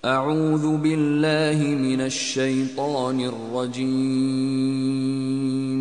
أعوذ بالله من الشيطان الرجيم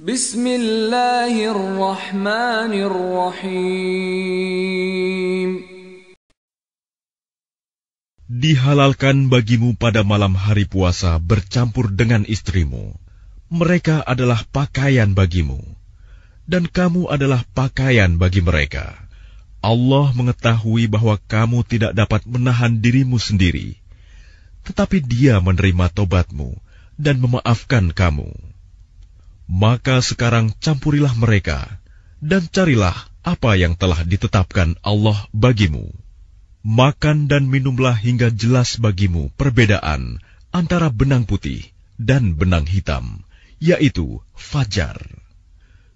بسم الله الرحمن الرحيم Dihalalkan bagimu pada malam hari puasa bercampur dengan istrimu. Mereka adalah pakaian bagimu, dan kamu adalah pakaian bagi mereka. Allah mengetahui bahwa kamu tidak dapat menahan dirimu sendiri, tetapi Dia menerima tobatmu dan memaafkan kamu. Maka sekarang campurilah mereka dan carilah apa yang telah ditetapkan Allah bagimu. Makan dan minumlah hingga jelas bagimu perbedaan antara benang putih dan benang hitam, yaitu fajar.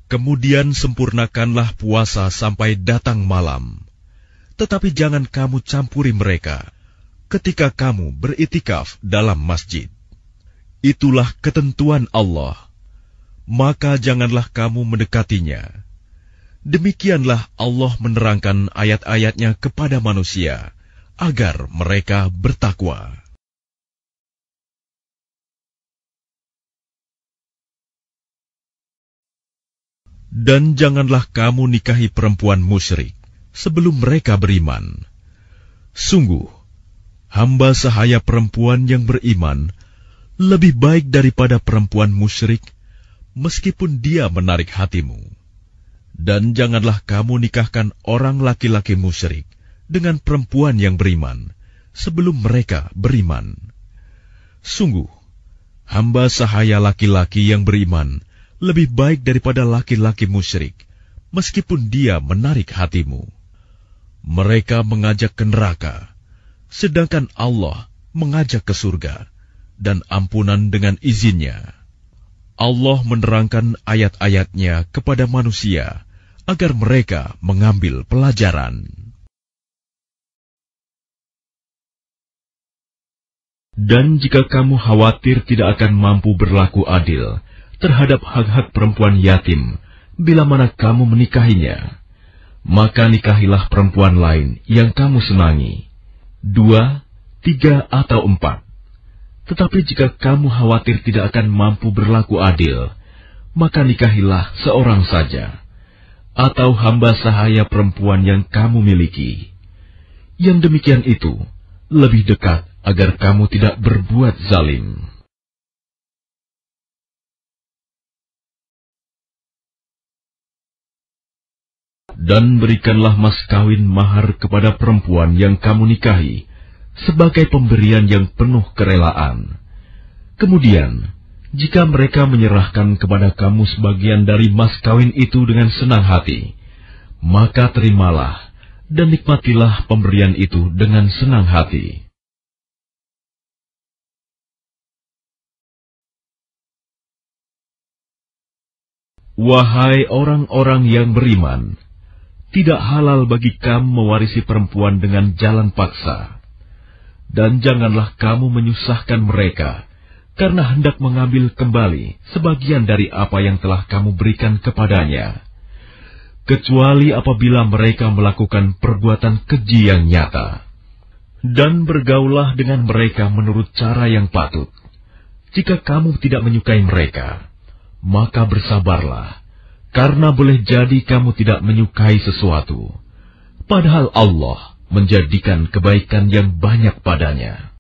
Kemudian sempurnakanlah puasa sampai datang malam. Tetapi jangan kamu campuri mereka ketika kamu beritikaf dalam masjid. Itulah ketentuan Allah. Maka janganlah kamu mendekatinya. Demikianlah Allah menerangkan ayat-ayatnya kepada manusia agar mereka bertakwa. Dan janganlah kamu nikahi perempuan musyrik sebelum mereka beriman. Sungguh, hamba sahaya perempuan yang beriman lebih baik daripada perempuan musyrik, meskipun dia menarik hatimu. Dan janganlah kamu nikahkan orang laki-laki musyrik dengan perempuan yang beriman sebelum mereka beriman. Sungguh, hamba sahaya laki-laki yang beriman lebih baik daripada laki-laki musyrik, meskipun dia menarik hatimu. Mereka mengajak ke neraka, sedangkan Allah mengajak ke surga dan ampunan dengan izinnya. Allah menerangkan ayat-ayatnya kepada manusia agar mereka mengambil pelajaran. Dan jika kamu khawatir tidak akan mampu berlaku adil terhadap hak-hak perempuan yatim bila mana kamu menikahinya. Maka nikahilah perempuan lain yang kamu senangi. Dua, tiga, atau empat. Tetapi jika kamu khawatir tidak akan mampu berlaku adil, maka nikahilah seorang saja. Atau hamba sahaya perempuan yang kamu miliki. Yang demikian itu, lebih dekat agar kamu tidak berbuat zalim. dan berikanlah mas kawin mahar kepada perempuan yang kamu nikahi sebagai pemberian yang penuh kerelaan. Kemudian, jika mereka menyerahkan kepada kamu sebagian dari mas kawin itu dengan senang hati, maka terimalah dan nikmatilah pemberian itu dengan senang hati. Wahai orang-orang yang beriman, tidak halal bagi kamu mewarisi perempuan dengan jalan paksa. Dan janganlah kamu menyusahkan mereka, karena hendak mengambil kembali sebagian dari apa yang telah kamu berikan kepadanya. Kecuali apabila mereka melakukan perbuatan keji yang nyata. Dan bergaulah dengan mereka menurut cara yang patut. Jika kamu tidak menyukai mereka, maka bersabarlah karena boleh jadi kamu tidak menyukai sesuatu, padahal Allah menjadikan kebaikan yang banyak padanya.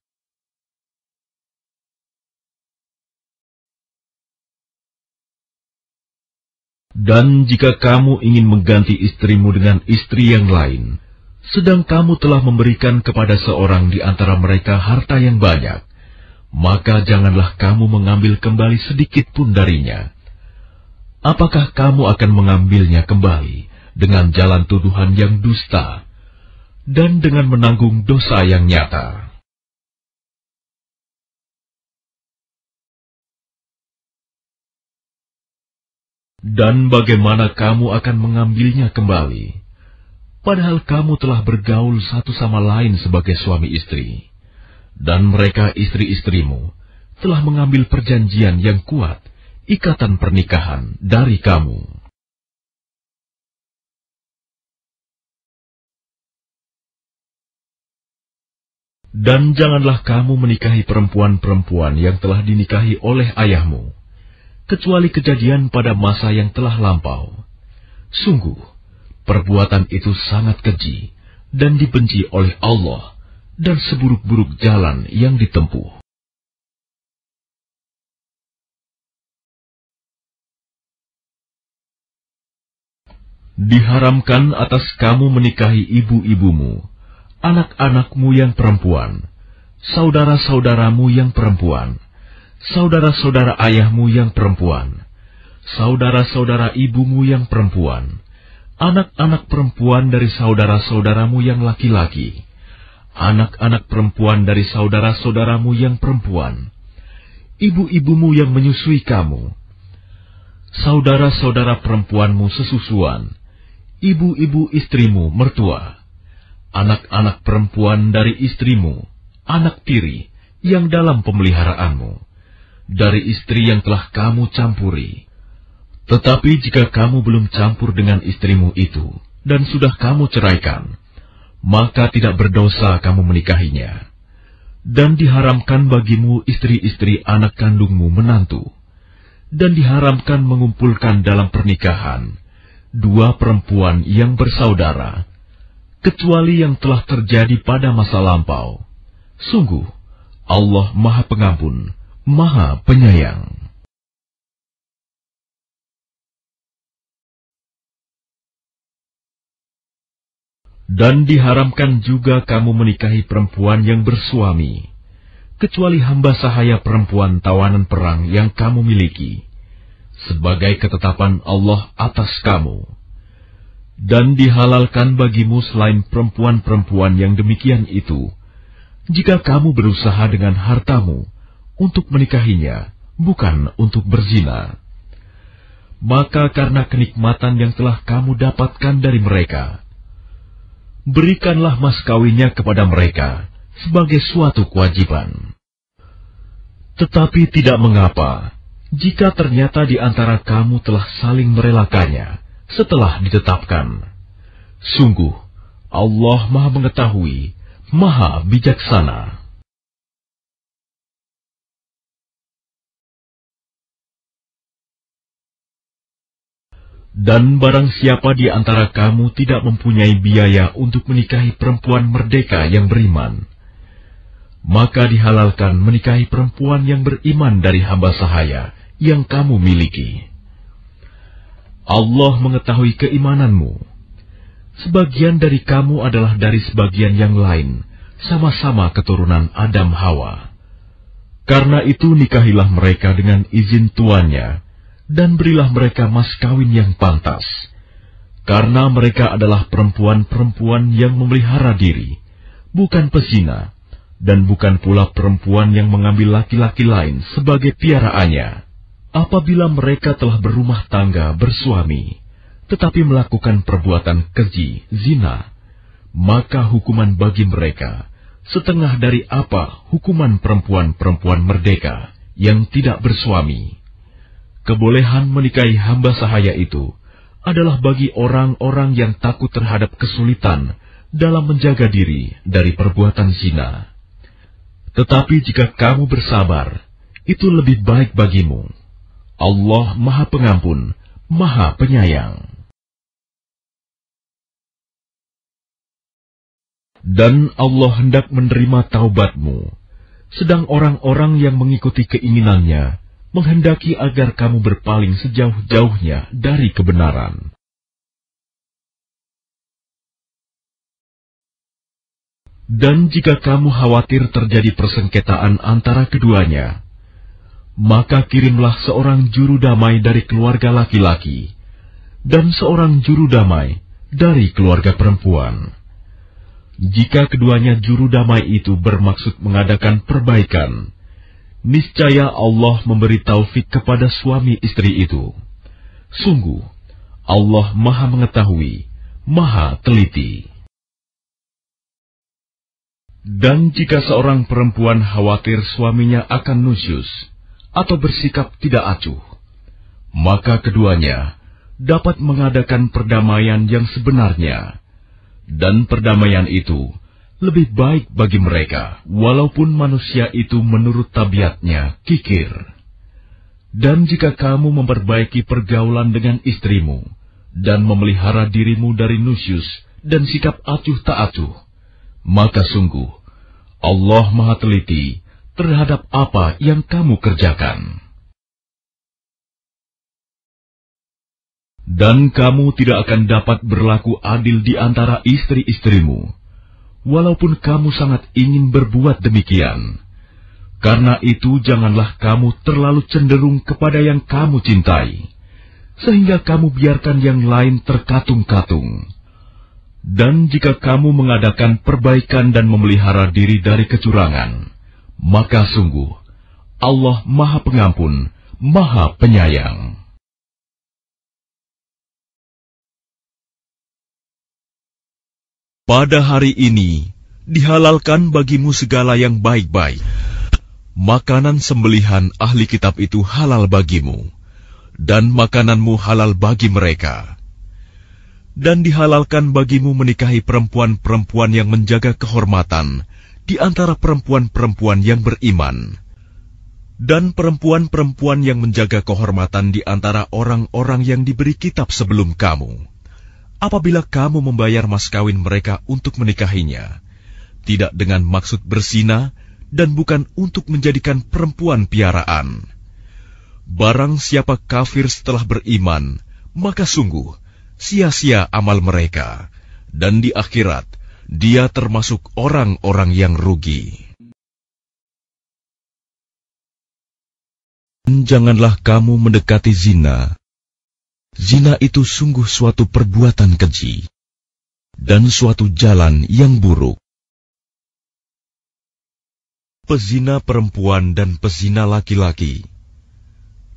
Dan jika kamu ingin mengganti istrimu dengan istri yang lain, sedang kamu telah memberikan kepada seorang di antara mereka harta yang banyak, maka janganlah kamu mengambil kembali sedikit pun darinya apakah kamu akan mengambilnya kembali dengan jalan tuduhan yang dusta dan dengan menanggung dosa yang nyata? Dan bagaimana kamu akan mengambilnya kembali, padahal kamu telah bergaul satu sama lain sebagai suami istri, dan mereka istri-istrimu telah mengambil perjanjian yang kuat ikatan pernikahan dari kamu. Dan janganlah kamu menikahi perempuan-perempuan yang telah dinikahi oleh ayahmu, kecuali kejadian pada masa yang telah lampau. Sungguh, perbuatan itu sangat keji dan dibenci oleh Allah dan seburuk-buruk jalan yang ditempuh. diharamkan atas kamu menikahi ibu-ibumu, anak-anakmu yang perempuan, saudara-saudaramu yang perempuan, saudara-saudara ayahmu yang perempuan, saudara-saudara ibumu yang perempuan, anak-anak perempuan dari saudara-saudaramu yang laki-laki, anak-anak perempuan dari saudara-saudaramu yang perempuan, ibu-ibumu yang menyusui kamu, saudara-saudara perempuanmu sesusuan, ibu-ibu istrimu mertua, anak-anak perempuan dari istrimu, anak tiri yang dalam pemeliharaanmu, dari istri yang telah kamu campuri. Tetapi jika kamu belum campur dengan istrimu itu dan sudah kamu ceraikan, maka tidak berdosa kamu menikahinya. Dan diharamkan bagimu istri-istri anak kandungmu menantu, dan diharamkan mengumpulkan dalam pernikahan dua perempuan yang bersaudara, kecuali yang telah terjadi pada masa lampau. Sungguh, Allah Maha Pengampun, Maha Penyayang. Dan diharamkan juga kamu menikahi perempuan yang bersuami, kecuali hamba sahaya perempuan tawanan perang yang kamu miliki sebagai ketetapan Allah atas kamu, dan dihalalkan bagimu selain perempuan-perempuan yang demikian itu, jika kamu berusaha dengan hartamu untuk menikahinya, bukan untuk berzina. Maka karena kenikmatan yang telah kamu dapatkan dari mereka, berikanlah mas kawinnya kepada mereka sebagai suatu kewajiban. Tetapi tidak mengapa, jika ternyata di antara kamu telah saling merelakannya setelah ditetapkan. Sungguh, Allah Maha Mengetahui, Maha Bijaksana. Dan barang siapa di antara kamu tidak mempunyai biaya untuk menikahi perempuan merdeka yang beriman, maka dihalalkan menikahi perempuan yang beriman dari hamba sahaya yang kamu miliki. Allah mengetahui keimananmu. Sebagian dari kamu adalah dari sebagian yang lain, sama-sama keturunan Adam Hawa. Karena itu nikahilah mereka dengan izin tuannya, dan berilah mereka mas kawin yang pantas. Karena mereka adalah perempuan-perempuan yang memelihara diri, bukan pezina, dan bukan pula perempuan yang mengambil laki-laki lain sebagai piaraannya. Apabila mereka telah berumah tangga bersuami, tetapi melakukan perbuatan keji, zina, maka hukuman bagi mereka setengah dari apa hukuman perempuan-perempuan merdeka yang tidak bersuami. Kebolehan menikahi hamba sahaya itu adalah bagi orang-orang yang takut terhadap kesulitan dalam menjaga diri dari perbuatan zina. Tetapi jika kamu bersabar, itu lebih baik bagimu. Allah Maha Pengampun, Maha Penyayang. Dan Allah hendak menerima taubatmu, sedang orang-orang yang mengikuti keinginannya menghendaki agar kamu berpaling sejauh-jauhnya dari kebenaran. Dan jika kamu khawatir terjadi persengketaan antara keduanya, maka kirimlah seorang juru damai dari keluarga laki-laki dan seorang juru damai dari keluarga perempuan. Jika keduanya juru damai itu bermaksud mengadakan perbaikan, niscaya Allah memberi taufik kepada suami istri itu. Sungguh, Allah Maha Mengetahui, Maha Teliti. Dan jika seorang perempuan khawatir suaminya akan nusyus atau bersikap tidak acuh, maka keduanya dapat mengadakan perdamaian yang sebenarnya, dan perdamaian itu lebih baik bagi mereka, walaupun manusia itu menurut tabiatnya kikir. Dan jika kamu memperbaiki pergaulan dengan istrimu dan memelihara dirimu dari nusyus dan sikap acuh tak acuh, maka sungguh Allah Maha Teliti terhadap apa yang kamu kerjakan. Dan kamu tidak akan dapat berlaku adil di antara istri-istrimu, walaupun kamu sangat ingin berbuat demikian. Karena itu janganlah kamu terlalu cenderung kepada yang kamu cintai, sehingga kamu biarkan yang lain terkatung-katung. Dan jika kamu mengadakan perbaikan dan memelihara diri dari kecurangan, maka sungguh Allah Maha Pengampun, Maha Penyayang. Pada hari ini dihalalkan bagimu segala yang baik-baik. Makanan sembelihan ahli kitab itu halal bagimu, dan makananmu halal bagi mereka dan dihalalkan bagimu menikahi perempuan-perempuan yang menjaga kehormatan di antara perempuan-perempuan yang beriman, dan perempuan-perempuan yang menjaga kehormatan di antara orang-orang yang diberi kitab sebelum kamu. Apabila kamu membayar mas kawin mereka untuk menikahinya, tidak dengan maksud bersina dan bukan untuk menjadikan perempuan piaraan. Barang siapa kafir setelah beriman, maka sungguh sia-sia amal mereka, dan di akhirat dia termasuk orang-orang yang rugi. Janganlah kamu mendekati zina. Zina itu sungguh suatu perbuatan keji dan suatu jalan yang buruk. Pezina perempuan dan pezina laki-laki,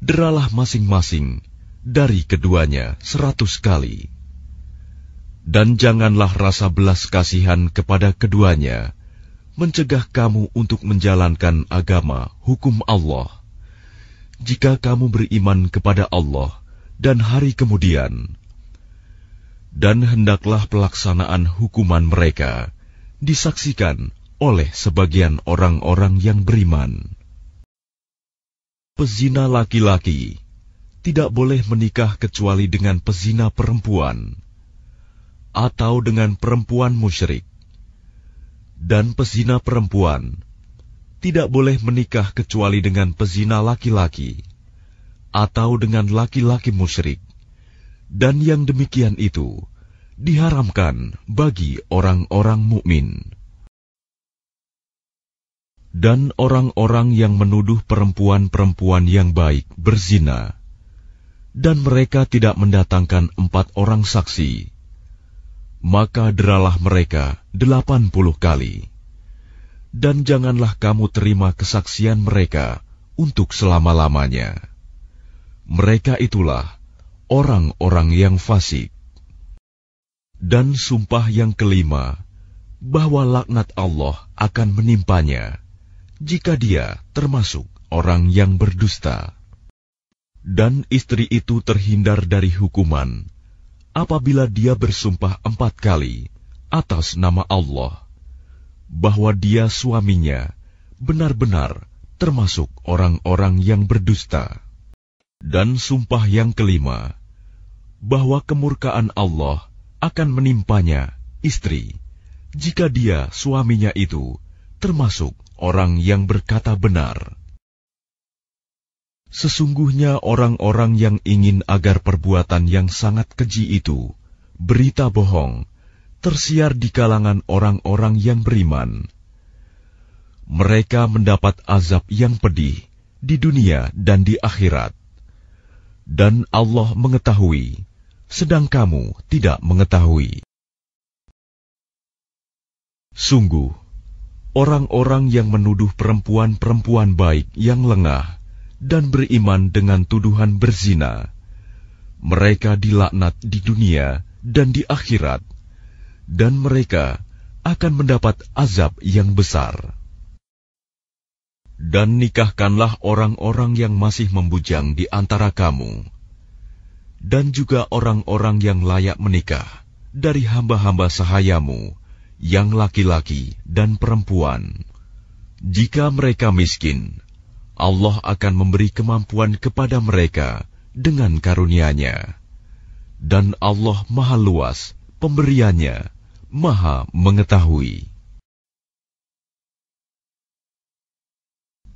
deralah masing-masing dari keduanya seratus kali. Dan janganlah rasa belas kasihan kepada keduanya mencegah kamu untuk menjalankan agama hukum Allah. Jika kamu beriman kepada Allah dan hari kemudian, dan hendaklah pelaksanaan hukuman mereka disaksikan oleh sebagian orang-orang yang beriman. Pezina laki-laki tidak boleh menikah kecuali dengan pezina perempuan atau dengan perempuan musyrik, dan pezina perempuan tidak boleh menikah kecuali dengan pezina laki-laki atau dengan laki-laki musyrik, dan yang demikian itu diharamkan bagi orang-orang mukmin. Dan orang-orang yang menuduh perempuan-perempuan yang baik berzina dan mereka tidak mendatangkan empat orang saksi, maka deralah mereka delapan puluh kali. Dan janganlah kamu terima kesaksian mereka untuk selama-lamanya. Mereka itulah orang-orang yang fasik. Dan sumpah yang kelima, bahwa laknat Allah akan menimpanya, jika dia termasuk orang yang berdusta dan istri itu terhindar dari hukuman apabila dia bersumpah empat kali atas nama Allah bahwa dia suaminya benar-benar termasuk orang-orang yang berdusta. Dan sumpah yang kelima, bahwa kemurkaan Allah akan menimpanya istri, jika dia suaminya itu termasuk orang yang berkata benar. Sesungguhnya orang-orang yang ingin agar perbuatan yang sangat keji itu, berita bohong, tersiar di kalangan orang-orang yang beriman. Mereka mendapat azab yang pedih di dunia dan di akhirat. Dan Allah mengetahui, sedang kamu tidak mengetahui. Sungguh, orang-orang yang menuduh perempuan-perempuan baik yang lengah, dan beriman dengan tuduhan berzina. Mereka dilaknat di dunia dan di akhirat, dan mereka akan mendapat azab yang besar. Dan nikahkanlah orang-orang yang masih membujang di antara kamu, dan juga orang-orang yang layak menikah dari hamba-hamba sahayamu, yang laki-laki dan perempuan. Jika mereka miskin, Allah akan memberi kemampuan kepada mereka dengan karunia-Nya. Dan Allah Maha Luas, pemberiannya, Maha Mengetahui.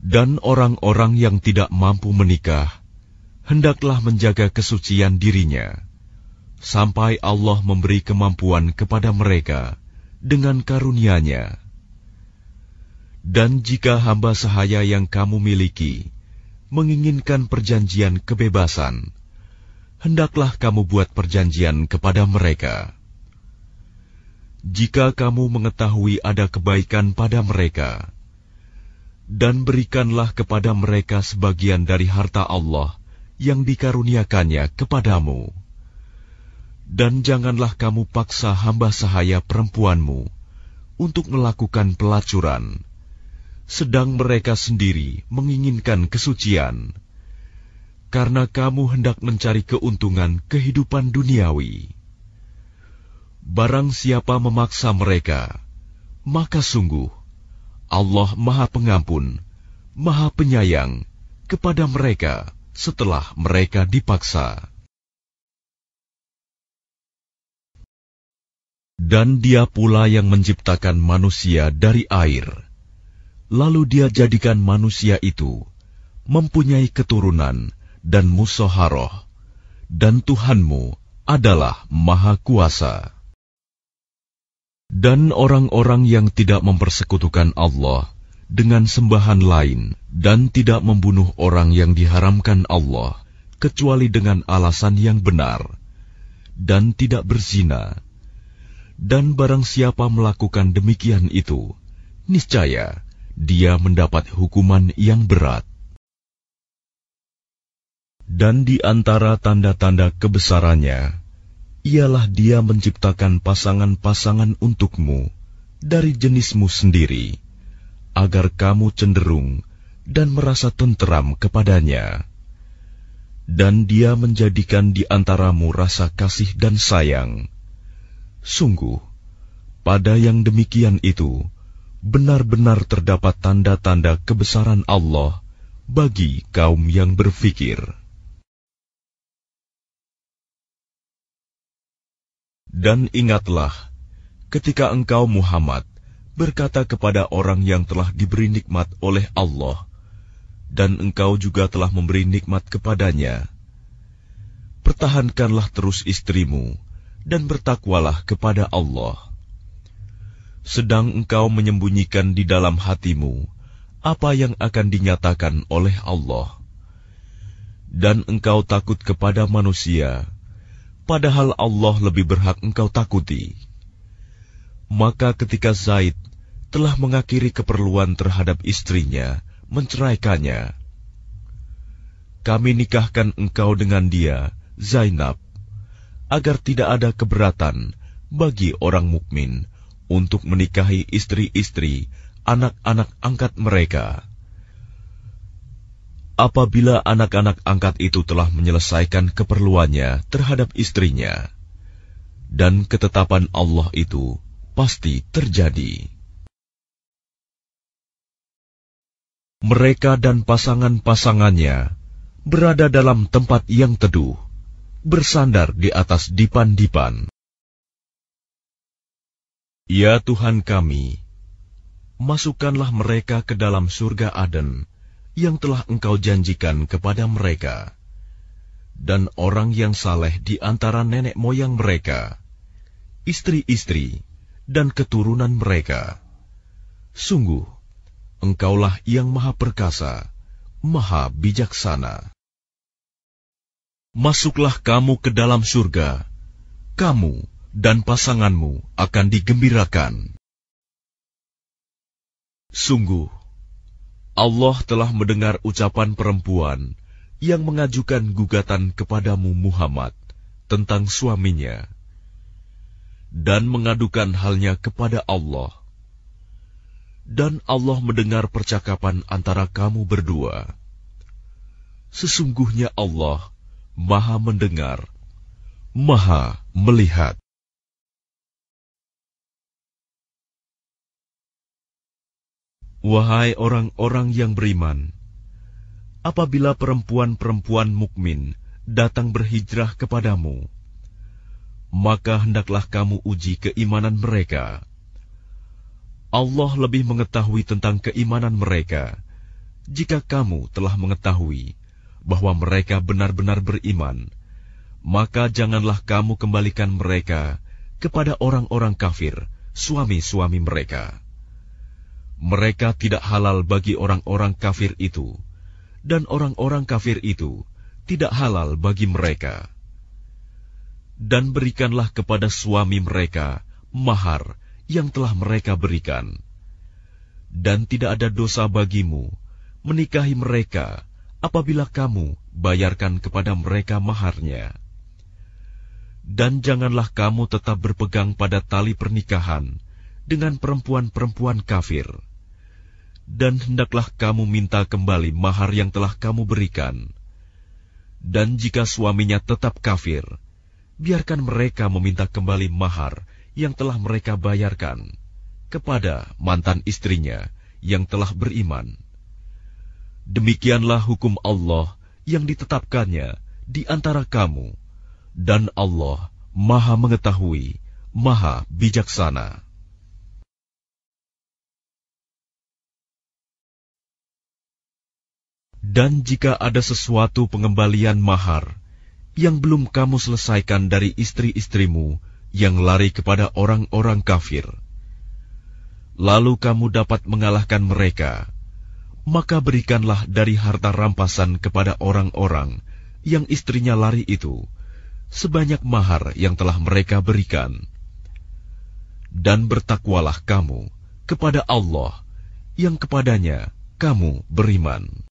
Dan orang-orang yang tidak mampu menikah, hendaklah menjaga kesucian dirinya, sampai Allah memberi kemampuan kepada mereka dengan karunia-Nya. Dan jika hamba sahaya yang kamu miliki menginginkan perjanjian kebebasan, hendaklah kamu buat perjanjian kepada mereka. Jika kamu mengetahui ada kebaikan pada mereka, dan berikanlah kepada mereka sebagian dari harta Allah yang dikaruniakannya kepadamu, dan janganlah kamu paksa hamba sahaya perempuanmu untuk melakukan pelacuran sedang mereka sendiri menginginkan kesucian, karena kamu hendak mencari keuntungan kehidupan duniawi. Barang siapa memaksa mereka, maka sungguh Allah Maha Pengampun, Maha Penyayang kepada mereka setelah mereka dipaksa. Dan Dia pula yang menciptakan manusia dari air Lalu dia jadikan manusia itu mempunyai keturunan dan musoharoh, dan Tuhanmu adalah Maha Kuasa. Dan orang-orang yang tidak mempersekutukan Allah dengan sembahan lain dan tidak membunuh orang yang diharamkan Allah, kecuali dengan alasan yang benar, dan tidak berzina. Dan barang siapa melakukan demikian itu, niscaya dia mendapat hukuman yang berat. Dan di antara tanda-tanda kebesarannya, ialah dia menciptakan pasangan-pasangan untukmu dari jenismu sendiri, agar kamu cenderung dan merasa tenteram kepadanya. Dan dia menjadikan di antaramu rasa kasih dan sayang. Sungguh, pada yang demikian itu, benar-benar terdapat tanda-tanda kebesaran Allah bagi kaum yang berfikir. Dan ingatlah, ketika engkau Muhammad berkata kepada orang yang telah diberi nikmat oleh Allah, dan engkau juga telah memberi nikmat kepadanya, pertahankanlah terus istrimu, dan bertakwalah kepada Allah sedang engkau menyembunyikan di dalam hatimu apa yang akan dinyatakan oleh Allah, dan engkau takut kepada manusia, padahal Allah lebih berhak engkau takuti. Maka, ketika Zaid telah mengakhiri keperluan terhadap istrinya, menceraikannya, kami nikahkan engkau dengan dia, Zainab, agar tidak ada keberatan bagi orang mukmin untuk menikahi istri-istri anak-anak angkat mereka. Apabila anak-anak angkat itu telah menyelesaikan keperluannya terhadap istrinya, dan ketetapan Allah itu pasti terjadi. Mereka dan pasangan-pasangannya berada dalam tempat yang teduh, bersandar di atas dipan-dipan. Ya Tuhan kami, masukkanlah mereka ke dalam surga Aden yang telah Engkau janjikan kepada mereka, dan orang yang saleh di antara nenek moyang mereka, istri-istri, dan keturunan mereka. Sungguh, Engkaulah yang Maha Perkasa, Maha Bijaksana. Masuklah kamu ke dalam surga, kamu dan pasanganmu akan digembirakan. Sungguh, Allah telah mendengar ucapan perempuan yang mengajukan gugatan kepadamu Muhammad tentang suaminya dan mengadukan halnya kepada Allah. Dan Allah mendengar percakapan antara kamu berdua. Sesungguhnya Allah Maha Mendengar, Maha Melihat. Wahai orang-orang yang beriman, apabila perempuan-perempuan mukmin datang berhijrah kepadamu, maka hendaklah kamu uji keimanan mereka. Allah lebih mengetahui tentang keimanan mereka. Jika kamu telah mengetahui bahwa mereka benar-benar beriman, maka janganlah kamu kembalikan mereka kepada orang-orang kafir, suami-suami mereka mereka tidak halal bagi orang-orang kafir itu, dan orang-orang kafir itu tidak halal bagi mereka. Dan berikanlah kepada suami mereka mahar yang telah mereka berikan, dan tidak ada dosa bagimu menikahi mereka apabila kamu bayarkan kepada mereka maharnya. Dan janganlah kamu tetap berpegang pada tali pernikahan dengan perempuan-perempuan kafir dan hendaklah kamu minta kembali mahar yang telah kamu berikan. Dan jika suaminya tetap kafir, biarkan mereka meminta kembali mahar yang telah mereka bayarkan kepada mantan istrinya yang telah beriman. Demikianlah hukum Allah yang ditetapkannya di antara kamu, dan Allah Maha Mengetahui, Maha Bijaksana. Dan jika ada sesuatu pengembalian mahar yang belum kamu selesaikan dari istri-istrimu yang lari kepada orang-orang kafir, lalu kamu dapat mengalahkan mereka, maka berikanlah dari harta rampasan kepada orang-orang yang istrinya lari itu sebanyak mahar yang telah mereka berikan. Dan bertakwalah kamu kepada Allah yang kepadanya kamu beriman.